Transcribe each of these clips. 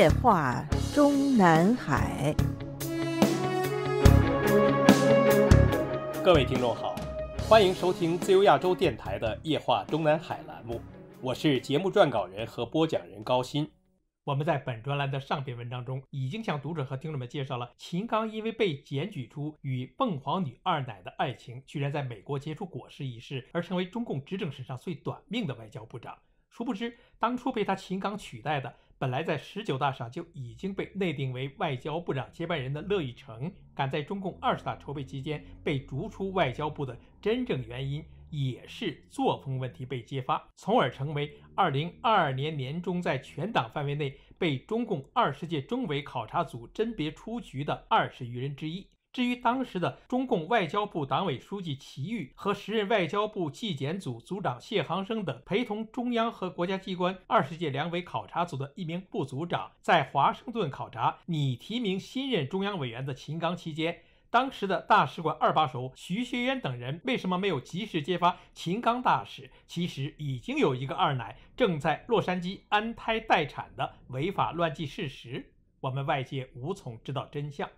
夜话中南海。各位听众好，欢迎收听自由亚洲电台的《夜话中南海》栏目，我是节目撰稿人和播讲人高鑫。我们在本专栏的上篇文章中，已经向读者和听众们介绍了秦刚因为被检举出与凤凰女二奶的爱情居然在美国结出果实一事，而成为中共执政史上最短命的外交部长。殊不知，当初被他秦刚取代的。本来在十九大上就已经被内定为外交部长接班人的乐玉成，赶在中共二十大筹备期间被逐出外交部的真正原因，也是作风问题被揭发，从而成为2022年年中在全党范围内被中共二十届中委考察组甄别出局的二十余人之一。至于当时的中共外交部党委书记齐豫和时任外交部纪检组组长谢航生等陪同中央和国家机关二十届两委考察组的一名部组长在华盛顿考察拟提名新任中央委员的秦刚期间，当时的大使馆二把手徐学渊等人为什么没有及时揭发秦刚大使其实已经有一个二奶正在洛杉矶安胎待产的违法乱纪事实，我们外界无从知道真相。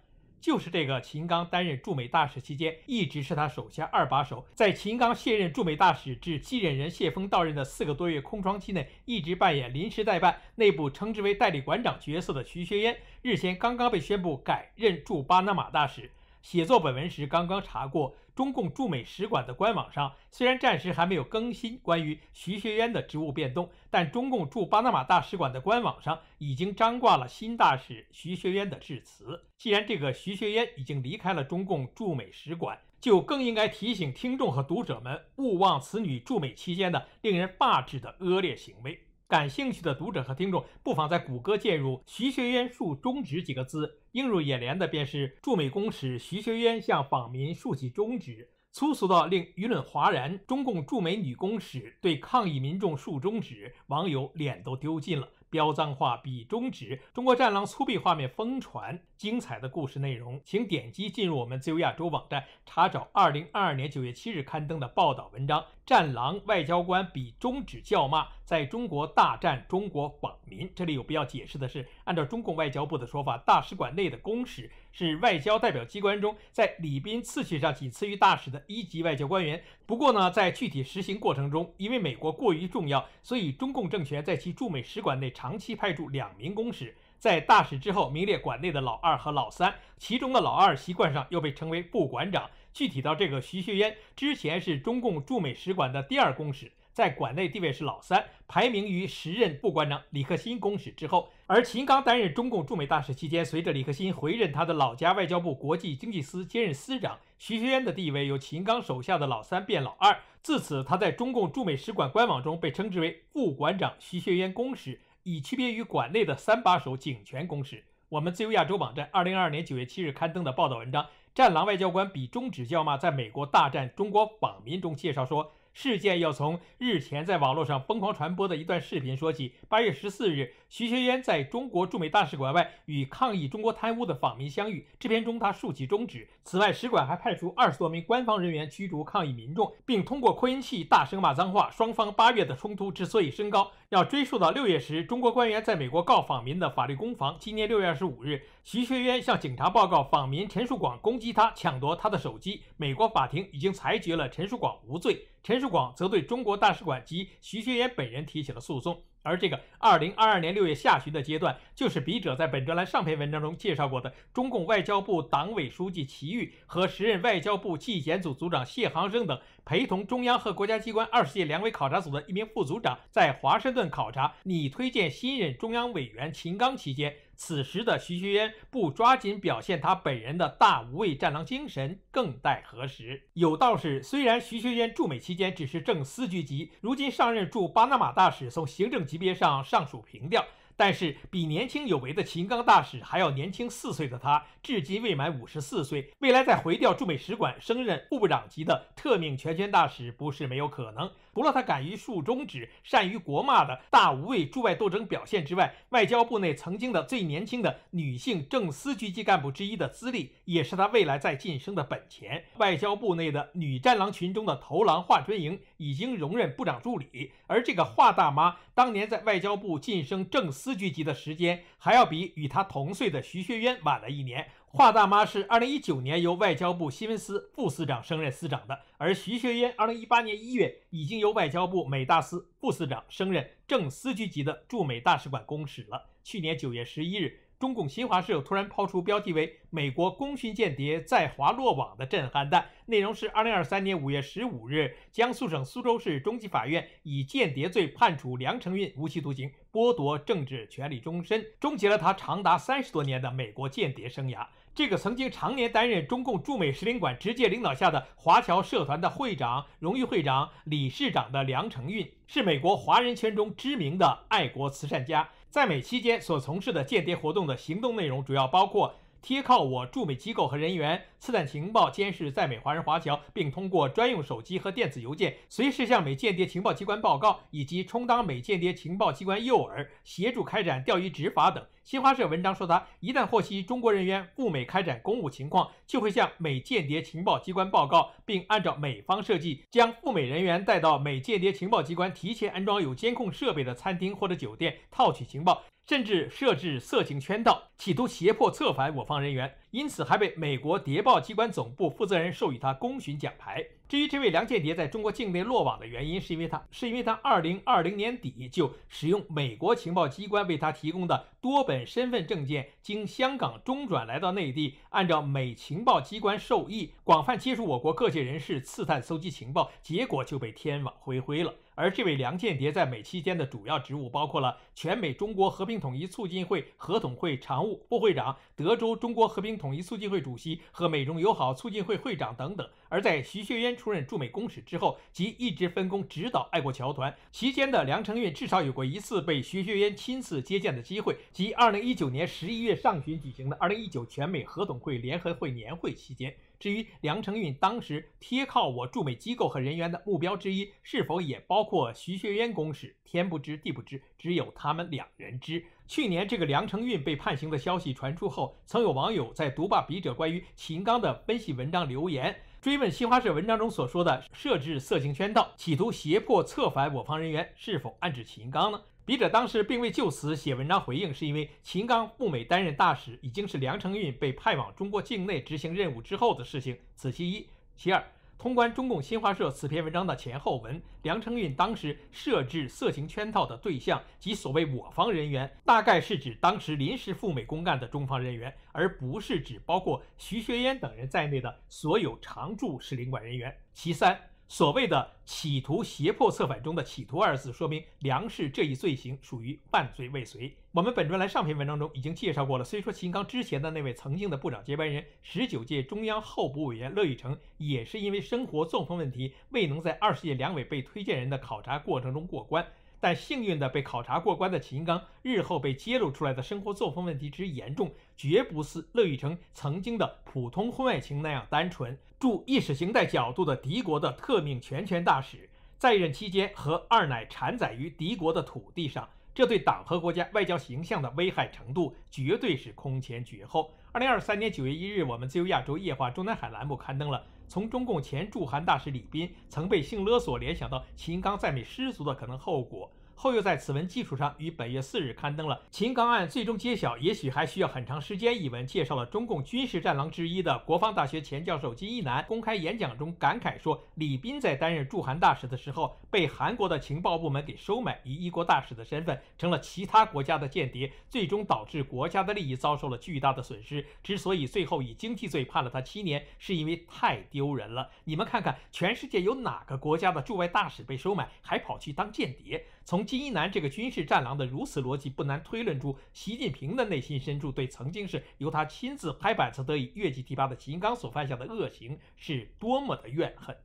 就是这个秦刚担任驻美大使期间，一直是他手下二把手。在秦刚卸任驻美大使至继任人谢锋到任的四个多月空窗期内，一直扮演临时代办，内部称之为代理馆长角色的徐学渊，日前刚刚被宣布改任驻巴拿马大使。写作本文时刚刚查过。中共驻美使馆的官网上虽然暂时还没有更新关于徐学渊的职务变动，但中共驻巴拿马大使馆的官网上已经张挂了新大使徐学渊的致辞。既然这个徐学渊已经离开了中共驻美使馆，就更应该提醒听众和读者们勿忘此女驻美期间的令人发指的恶劣行为。感兴趣的读者和听众，不妨在谷歌键入“徐学渊竖中指”几个字，映入眼帘的便是驻美公使徐学渊向访民竖起中指，粗俗到令舆论哗然。中共驻美女公使对抗议民众竖中指，网友脸都丢尽了，飙脏话比中指，中国战狼粗鄙画面疯传。精彩的故事内容，请点击进入我们自由亚洲网站，查找2022年9月7日刊登的报道文章。战狼外交官比中指叫骂，在中国大战中国网民。这里有必要解释的是，按照中共外交部的说法，大使馆内的公使是外交代表机关中在礼宾次序上仅次于大使的一级外交官员。不过呢，在具体实行过程中，因为美国过于重要，所以中共政权在其驻美使馆内长期派驻两名公使，在大使之后名列馆内的老二和老三，其中的老二习惯上又被称为副馆长。具体到这个，徐学渊之前是中共驻美使馆的第二公使，在馆内地位是老三，排名于时任副馆长李克新公使之后。而秦刚担任中共驻美大使期间，随着李克新回任他的老家外交部国际经济司兼任司长，徐学渊的地位由秦刚手下的老三变老二。自此，他在中共驻美使馆官网中被称之为副馆长徐学渊公使，以区别于馆内的三把手警泉公使。我们自由亚洲网站二零二二年九月七日刊登的报道文章。战狼外交官比中指叫骂，在美国大战中国网民中介绍说，事件要从日前在网络上疯狂传播的一段视频说起。八月十四日，徐学渊在中国驻美大使馆外与抗议中国贪污的访民相遇，这片中他竖起中指。此外，使馆还派出二十多名官方人员驱逐抗议民众，并通过扩音器大声骂脏话。双方八月的冲突之所以升高，要追溯到六月时中国官员在美国告访民的法律攻防。今年六月二十五日。徐学渊向警察报告，访民陈树广攻击他，抢夺他的手机。美国法庭已经裁决了陈树广无罪，陈树广则对中国大使馆及徐学渊本人提起了诉讼。而这个2022年6月下旬的阶段，就是笔者在本专栏上篇文章中介绍过的中共外交部党委书记齐豫和时任外交部纪检组组长谢航生等陪同中央和国家机关二十届两委考察组的一名副组长在华盛顿考察拟推荐新任中央委员秦刚期间。此时的徐学渊不抓紧表现他本人的大无畏战狼精神，更待何时？有道是，虽然徐学渊驻美期间只是正司局级，如今上任驻巴拿马大使，从行政级别上尚属平调。但是比年轻有为的秦刚大使还要年轻四岁的他，至今未满五十四岁，未来再回调驻美使馆，升任副部长级的特命全权大使不是没有可能。除了他敢于竖中指、善于国骂的大无畏驻外斗争表现之外，外交部内曾经的最年轻的女性正司局级干部之一的资历，也是他未来在晋升的本钱。外交部内的女战狼群中的头狼华春莹已经荣任部长助理，而这个华大妈当年在外交部晋升正司。司局级的时间还要比与他同岁的徐学渊晚了一年。华大妈是二零一九年由外交部新闻司副司长升任司长的，而徐学渊二零一八年一月已经由外交部美大司副司长升任正司局级的驻美大使馆公使了。去年九月十一日。中共新华社突然抛出标题为“美国功勋间谍在华落网”的震撼弹，内容是：二零二三年五月十五日，江苏省苏州市中级法院以间谍罪判处梁承运无期徒刑，剥夺政治权利终身，终结了他长达三十多年的美国间谍生涯。这个曾经常年担任中共驻美使领馆直接领导下的华侨社团的会长、荣誉会长、理事长的梁成运，是美国华人圈中知名的爱国慈善家。在美期间所从事的间谍活动的行动内容，主要包括贴靠我驻美机构和人员。刺探情报、监视在美华人华侨，并通过专用手机和电子邮件随时向美间谍情报机关报告，以及充当美间谍情报机关诱饵，协助开展钓鱼执法等。新华社文章说，他一旦获悉中国人员赴美开展公务情况，就会向美间谍情报机关报告，并按照美方设计，将赴美人员带到美间谍情报机关提前安装有监控设备的餐厅或者酒店，套取情报，甚至设置色情圈套，企图胁迫策反我方人员。因此，还被美国谍报机关总部负责人授予他功勋奖牌。至于这位梁间谍在中国境内落网的原因，是因为他是因为他二零二零年底就使用美国情报机关为他提供的多本身份证件，经香港中转来到内地，按照美情报机关授意，广泛接触我国各界人士，刺探搜集情报，结果就被天网恢恢了。而这位梁建蝶在美期间的主要职务包括了全美中国和平统一促进会合统会常务副会长、德州中国和平统一促进会主席和美中友好促进会会长等等。而在徐学渊出任驻美公使之后，即一直分工指导爱国侨团，期间的梁成运至少有过一次被徐学渊亲自接见的机会，即2019年11月上旬举行的2019全美合统会联合会年会期间。至于梁承运当时贴靠我驻美机构和人员的目标之一，是否也包括徐学渊公使，天不知地不知，只有他们两人知。去年这个梁承运被判刑的消息传出后，曾有网友在读罢笔者关于秦刚的分析文章留言，追问新华社文章中所说的设置色情圈套，企图胁迫策反我方人员，是否暗指秦刚呢？笔者当时并未就此写文章回应，是因为秦刚赴美担任大使已经是梁承运被派往中国境内执行任务之后的事情，此其一。其二，通关中共新华社此篇文章的前后文，梁承运当时设置色情圈套的对象及所谓我方人员，大概是指当时临时赴美公干的中方人员，而不是指包括徐学渊等人在内的所有常驻使领馆人员。其三。所谓的企图胁迫策反中的“企图”二字，说明梁氏这一罪行属于犯罪未遂。我们本专栏上篇文章中已经介绍过了。虽说秦刚之前的那位曾经的部长接班人、十九届中央候补委员乐玉成，也是因为生活作风问题，未能在二十届两委被推荐人的考察过程中过关。但幸运的被考察过关的秦刚，日后被揭露出来的生活作风问题之严重，绝不是乐玉成曾经的普通婚外情那样单纯。注意识形态角度的敌国的特命全权大使，在任期间和二奶产载于敌国的土地上，这对党和国家外交形象的危害程度，绝对是空前绝后。二零二三年九月一日，我们自由亚洲夜话中南海栏目刊登了。从中共前驻韩大使李斌曾被性勒索，联想到秦刚在美失足的可能后果。后又在此文基础上，于本月四日刊登了《秦刚案最终揭晓，也许还需要很长时间》一文，介绍了中共军事战狼之一的国防大学前教授金一南公开演讲中感慨说：“李斌在担任驻韩大使的时候，被韩国的情报部门给收买，以一国大使的身份成了其他国家的间谍，最终导致国家的利益遭受了巨大的损失。之所以最后以经济罪判了他七年，是因为太丢人了。你们看看，全世界有哪个国家的驻外大使被收买，还跑去当间谍？”从金一南这个军事战狼的如此逻辑，不难推论出习近平的内心深处对曾经是由他亲自拍板才得以越级提拔的秦刚所犯下的恶行是多么的怨恨，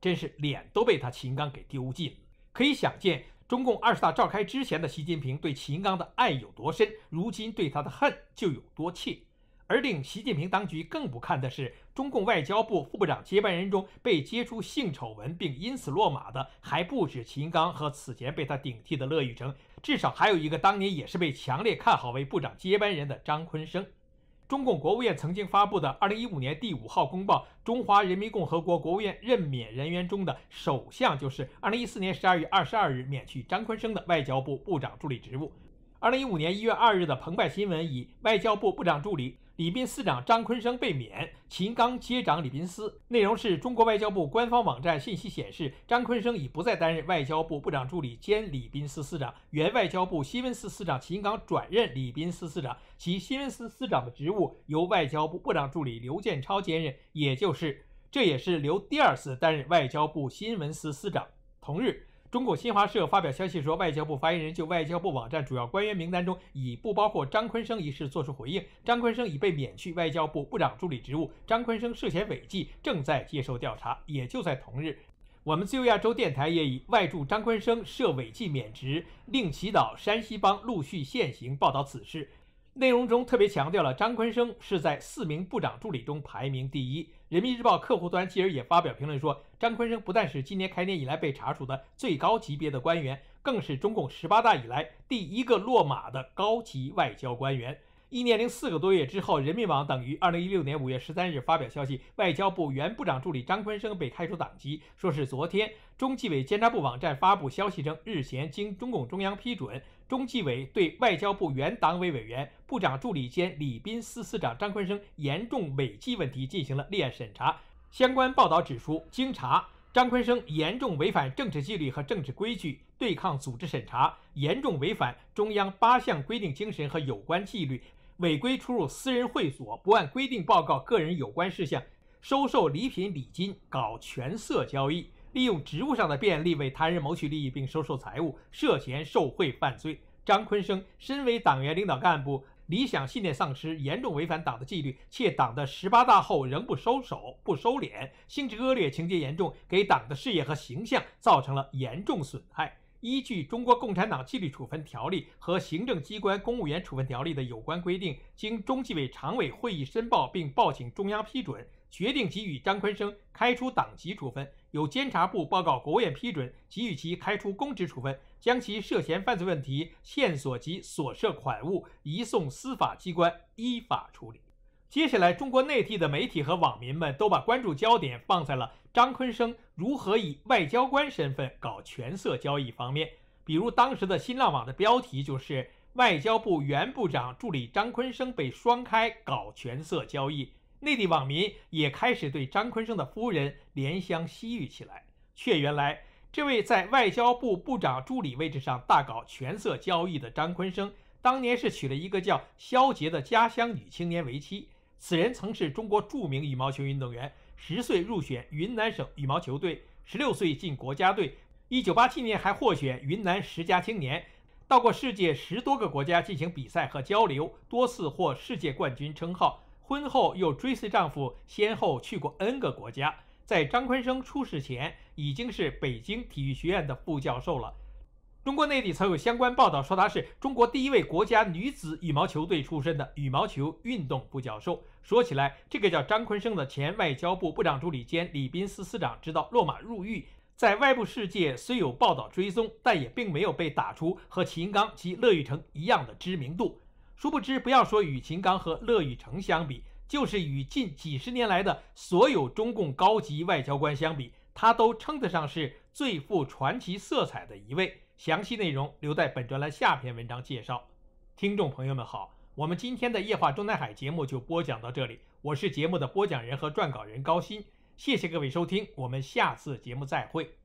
真是脸都被他秦刚给丢尽了。可以想见，中共二十大召开之前的习近平对秦刚的爱有多深，如今对他的恨就有多切。而令习近平当局更不看的是，中共外交部副部长接班人中被揭出性丑闻并因此落马的，还不止秦刚和此前被他顶替的乐玉成，至少还有一个当年也是被强烈看好为部长接班人的张坤生。中共国务院曾经发布的二零一五年第五号公报，《中华人民共和国国务院任免人员中的首相》，就是二零一四年十二月二十二日免去张坤生的外交部部长助理职务。二零一五年一月二日的澎湃新闻以外交部部长助理。礼宾司长张坤生被免，秦刚接掌礼宾司。内容是中国外交部官方网站信息显示，张坤生已不再担任外交部部长助理兼礼宾司司长，原外交部新闻司司长秦刚转任礼宾司司长，其新闻司司长的职务由外交部部长助理刘建超兼任，也就是这也是刘第二次担任外交部新闻司司长。同日。中国新华社发表消息说，外交部发言人就外交部网站主要官员名单中已不包括张坤生一事作出回应。张坤生已被免去外交部部长助理职务，张坤生涉嫌违纪，正在接受调查。也就在同日，我们自由亚洲电台也以“外驻张坤生涉违纪免职，令祈祷山西帮陆续现行”报道此事，内容中特别强调了张坤生是在四名部长助理中排名第一。人民日报客户端继而也发表评论说，张坤生不但是今年开年以来被查处的最高级别的官员，更是中共十八大以来第一个落马的高级外交官员。一年零四个多月之后，人民网等于二零一六年五月十三日发表消息，外交部原部长助理张坤生被开除党籍，说是昨天中纪委监察部网站发布消息称，日前经中共中央批准。中纪委对外交部原党委委员、部长助理兼礼宾司司长张坤生严重违纪问题进行了立案审查。相关报道指出，经查，张坤生严重违反政治纪律和政治规矩，对抗组织审查，严重违反中央八项规定精神和有关纪律，违规出入私人会所，不按规定报告个人有关事项，收受礼品礼金，搞权色交易。利用职务上的便利为他人谋取利益并收受财物，涉嫌受贿犯罪。张坤生身为党员领导干部，理想信念丧失，严重违反党的纪律，且党的十八大后仍不收手、不收敛，性质恶劣、情节严重，给党的事业和形象造成了严重损害。依据《中国共产党纪律处分条例》和《行政机关公务员处分条例》的有关规定，经中纪委常委会议申报并报请中央批准。决定给予张坤生开除党籍处分，由监察部报告国务院批准，给予其开除公职处分，将其涉嫌犯罪问题线索及所涉款物移送司法机关依法处理。接下来，中国内地的媒体和网民们都把关注焦点放在了张坤生如何以外交官身份搞权色交易方面，比如当时的新浪网的标题就是“外交部原部长助理张坤生被双开，搞权色交易”。内地网民也开始对张坤生的夫人怜香惜玉起来。却原来，这位在外交部部长助理位置上大搞权色交易的张坤生，当年是娶了一个叫肖杰的家乡女青年为妻。此人曾是中国著名羽毛球运动员，十岁入选云南省羽毛球队，十六岁进国家队，一九八七年还获选云南十佳青年，到过世界十多个国家进行比赛和交流，多次获世界冠军称号。婚后又追随丈夫，先后去过 N 个国家。在张坤生出事前，已经是北京体育学院的副教授了。中国内地曾有相关报道说，他是中国第一位国家女子羽毛球队出身的羽毛球运动副教授。说起来，这个叫张坤生的前外交部部长助理兼礼宾司司长，直到落马入狱，在外部世界虽有报道追踪，但也并没有被打出和秦刚及乐玉成一样的知名度。殊不知，不要说与秦刚和乐玉成相比，就是与近几十年来的所有中共高级外交官相比，他都称得上是最富传奇色彩的一位。详细内容留在本专栏下篇文章介绍。听众朋友们好，我们今天的夜话中南海节目就播讲到这里，我是节目的播讲人和撰稿人高鑫，谢谢各位收听，我们下次节目再会。